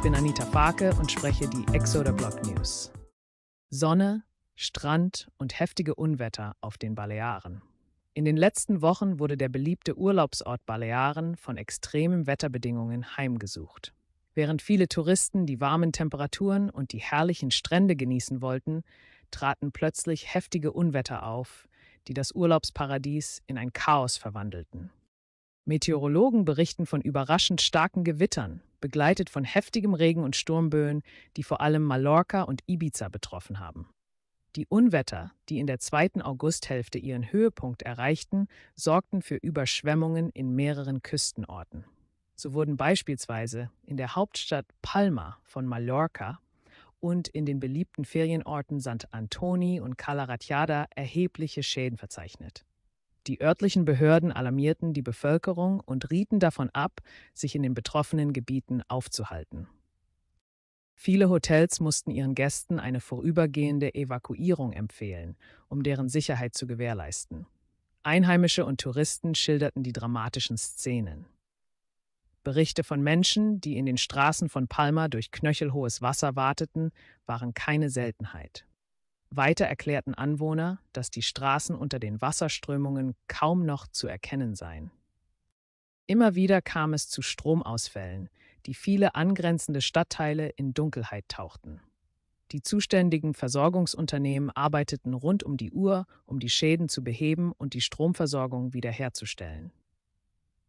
Ich bin Anita Farke und spreche die Exoder Block News. Sonne, Strand und heftige Unwetter auf den Balearen. In den letzten Wochen wurde der beliebte Urlaubsort Balearen von extremen Wetterbedingungen heimgesucht. Während viele Touristen die warmen Temperaturen und die herrlichen Strände genießen wollten, traten plötzlich heftige Unwetter auf, die das Urlaubsparadies in ein Chaos verwandelten. Meteorologen berichten von überraschend starken Gewittern, begleitet von heftigem Regen und Sturmböen, die vor allem Mallorca und Ibiza betroffen haben. Die Unwetter, die in der zweiten Augusthälfte ihren Höhepunkt erreichten, sorgten für Überschwemmungen in mehreren Küstenorten. So wurden beispielsweise in der Hauptstadt Palma von Mallorca und in den beliebten Ferienorten Sant Antoni und Calaratiada erhebliche Schäden verzeichnet. Die örtlichen Behörden alarmierten die Bevölkerung und rieten davon ab, sich in den betroffenen Gebieten aufzuhalten. Viele Hotels mussten ihren Gästen eine vorübergehende Evakuierung empfehlen, um deren Sicherheit zu gewährleisten. Einheimische und Touristen schilderten die dramatischen Szenen. Berichte von Menschen, die in den Straßen von Palma durch knöchelhohes Wasser warteten, waren keine Seltenheit. Weiter erklärten Anwohner, dass die Straßen unter den Wasserströmungen kaum noch zu erkennen seien. Immer wieder kam es zu Stromausfällen, die viele angrenzende Stadtteile in Dunkelheit tauchten. Die zuständigen Versorgungsunternehmen arbeiteten rund um die Uhr, um die Schäden zu beheben und die Stromversorgung wiederherzustellen.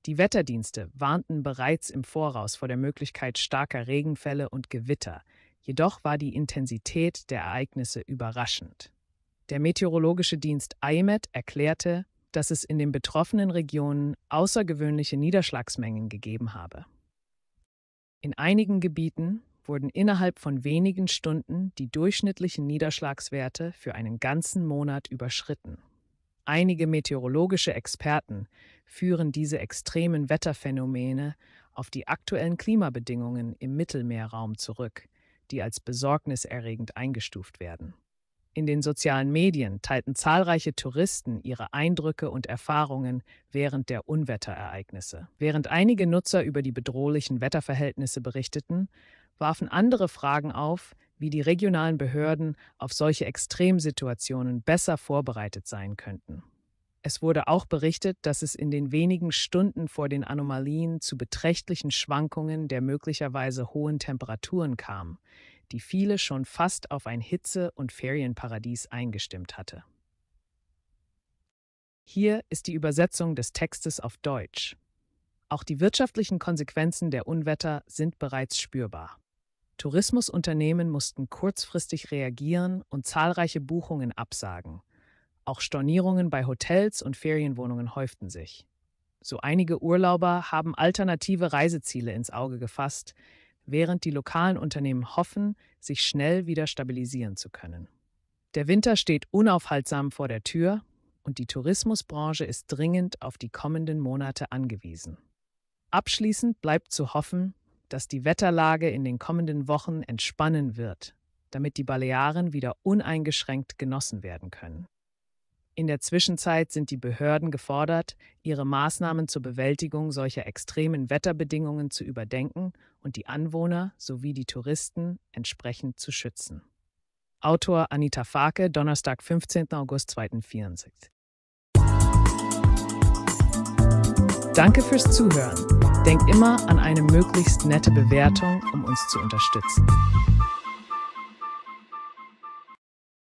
Die Wetterdienste warnten bereits im Voraus vor der Möglichkeit starker Regenfälle und Gewitter, Jedoch war die Intensität der Ereignisse überraschend. Der meteorologische Dienst IMET erklärte, dass es in den betroffenen Regionen außergewöhnliche Niederschlagsmengen gegeben habe. In einigen Gebieten wurden innerhalb von wenigen Stunden die durchschnittlichen Niederschlagswerte für einen ganzen Monat überschritten. Einige meteorologische Experten führen diese extremen Wetterphänomene auf die aktuellen Klimabedingungen im Mittelmeerraum zurück, die als besorgniserregend eingestuft werden. In den sozialen Medien teilten zahlreiche Touristen ihre Eindrücke und Erfahrungen während der Unwetterereignisse. Während einige Nutzer über die bedrohlichen Wetterverhältnisse berichteten, warfen andere Fragen auf, wie die regionalen Behörden auf solche Extremsituationen besser vorbereitet sein könnten. Es wurde auch berichtet, dass es in den wenigen Stunden vor den Anomalien zu beträchtlichen Schwankungen der möglicherweise hohen Temperaturen kam, die viele schon fast auf ein Hitze- und Ferienparadies eingestimmt hatte. Hier ist die Übersetzung des Textes auf Deutsch. Auch die wirtschaftlichen Konsequenzen der Unwetter sind bereits spürbar. Tourismusunternehmen mussten kurzfristig reagieren und zahlreiche Buchungen absagen auch Stornierungen bei Hotels und Ferienwohnungen häuften sich. So einige Urlauber haben alternative Reiseziele ins Auge gefasst, während die lokalen Unternehmen hoffen, sich schnell wieder stabilisieren zu können. Der Winter steht unaufhaltsam vor der Tür und die Tourismusbranche ist dringend auf die kommenden Monate angewiesen. Abschließend bleibt zu hoffen, dass die Wetterlage in den kommenden Wochen entspannen wird, damit die Balearen wieder uneingeschränkt genossen werden können. In der Zwischenzeit sind die Behörden gefordert, ihre Maßnahmen zur Bewältigung solcher extremen Wetterbedingungen zu überdenken und die Anwohner sowie die Touristen entsprechend zu schützen. Autor Anita Farke, Donnerstag, 15. August 2064. Danke fürs Zuhören. Denkt immer an eine möglichst nette Bewertung, um uns zu unterstützen.